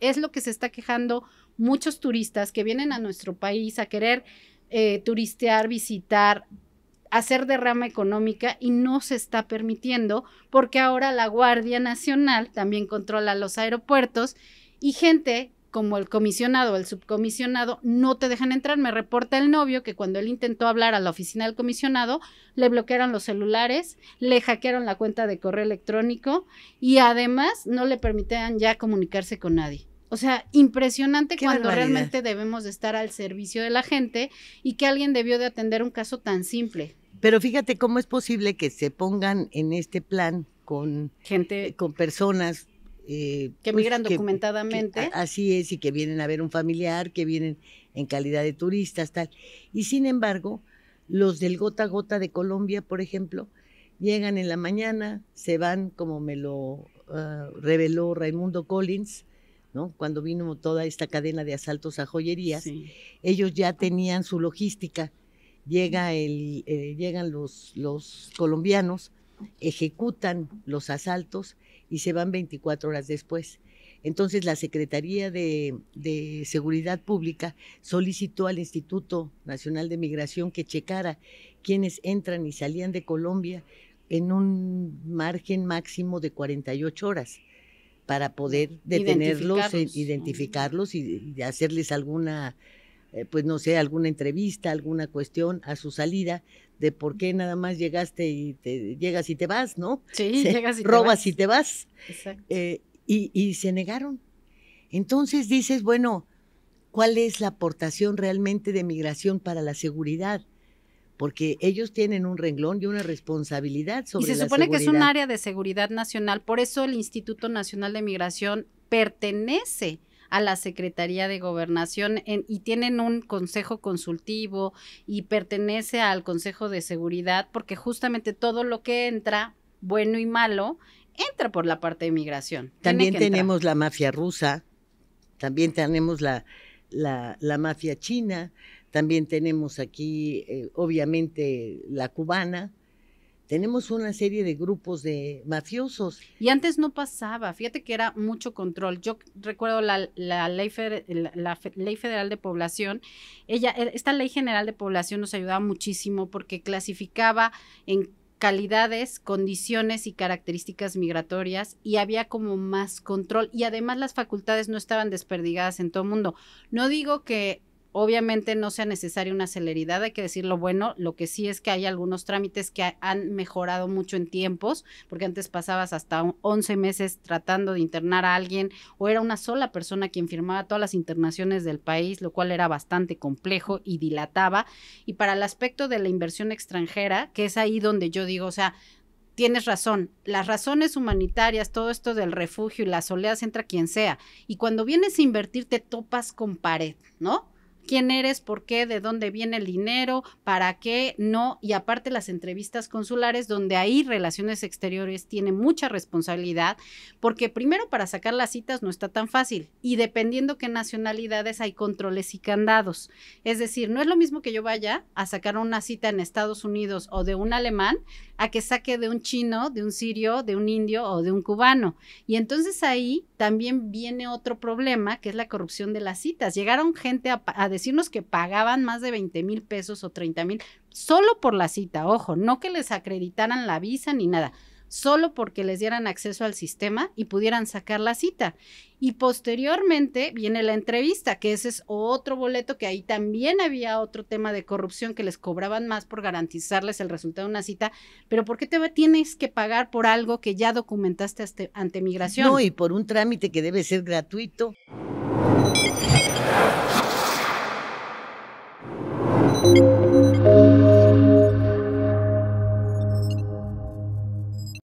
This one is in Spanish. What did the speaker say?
Es lo que se está quejando muchos turistas que vienen a nuestro país a querer eh, turistear, visitar, hacer derrama económica y no se está permitiendo porque ahora la Guardia Nacional también controla los aeropuertos y gente como el comisionado o el subcomisionado no te dejan entrar. Me reporta el novio que cuando él intentó hablar a la oficina del comisionado, le bloquearon los celulares, le hackearon la cuenta de correo electrónico y además no le permitían ya comunicarse con nadie. O sea, impresionante cuando realmente debemos de estar al servicio de la gente y que alguien debió de atender un caso tan simple. Pero fíjate cómo es posible que se pongan en este plan con gente, con personas eh, que pues, emigran documentadamente. así es, y que vienen a ver un familiar, que vienen en calidad de turistas, tal. Y sin embargo, los del gota a gota de Colombia, por ejemplo, llegan en la mañana, se van, como me lo ah, reveló Raimundo Collins, ¿no? cuando vino toda esta cadena de asaltos a joyerías, ellos ya tenían su logística. Llega el, eh, llegan los, los colombianos, ejecutan los asaltos y se van 24 horas después. Entonces la Secretaría de, Seguridad Pública solicitó al Instituto Nacional de Migración que checara quienes entran y salían de Colombia en un margen máximo de 48 horas para poder detenerlos, identificarlos, y hacerles alguna eh, pues no sé, alguna entrevista, alguna cuestión a su salida de por qué nada más llegaste y te llegas y te vas, ¿no? Sí, llegas y te robas y te vas. Exacto. Eh, y, se negaron. Entonces dices, bueno, ¿cuál es la aportación realmente de migración para la seguridad? porque ellos tienen un renglón y una responsabilidad sobre la Y se supone que es un área de seguridad nacional, por eso el Instituto Nacional de Migración pertenece a la Secretaría de Gobernación y tienen un consejo consultivo y pertenece al Consejo de Seguridad porque justamente todo lo que entra, bueno y malo, entra por la parte de migración. También tenemos la mafia rusa, también tenemos la, la, mafia china, también tenemos aquí, eh, obviamente, la cubana tenemos una serie de grupos de mafiosos. Y antes no pasaba, fíjate que era mucho control. Yo recuerdo la, ley, Federal de Población, ella, e, esta ley general de población nos ayudaba muchísimo porque clasificaba en calidades, condiciones y características migratorias y había como más control y además las facultades no estaban desperdigadas en todo el mundo. No digo que Obviamente no sea necesaria una celeridad, hay que decirlo bueno, lo que sí es que hay algunos trámites que han mejorado mucho en tiempos, porque antes pasabas hasta 11 meses tratando de internar a alguien o era una sola persona quien firmaba todas las internaciones del país, lo cual era bastante complejo y dilataba. Y para el aspecto de la inversión extranjera, que es ahí donde yo digo, o sea, tienes razón, las razones humanitarias, todo esto del refugio y las soledad entra quien sea. Y cuando vienes a invertir te topas con pared, ¿no? quién eres, por qué, de dónde viene el dinero, para qué, no, y aparte las entrevistas consulares, donde ahí relaciones exteriores tiene mucha responsabilidad, porque primero para sacar las citas no está tan fácil, y dependiendo qué nacionalidades hay controles y candados. Es decir, no es lo mismo que yo vaya a sacar una cita en Estados Unidos o de un alemán, a que saque de un chino, de un sirio, de un indio o de un cubano. Y entonces ahí también viene otro problema, que es la corrupción de las citas. Llegaron gente a, a decirnos que pagaban más de 20 mil pesos o 30 mil solo por la cita, ojo, no que les acreditaran la visa ni nada, solo porque les dieran acceso al sistema y pudieran sacar la cita. Y posteriormente viene la entrevista, que ese es otro boleto que ahí también había otro tema de corrupción que les cobraban más por garantizarles el resultado de una cita, pero ¿por qué te tienes que pagar por algo que ya documentaste ante migración? No, y por un trámite que debe ser gratuito.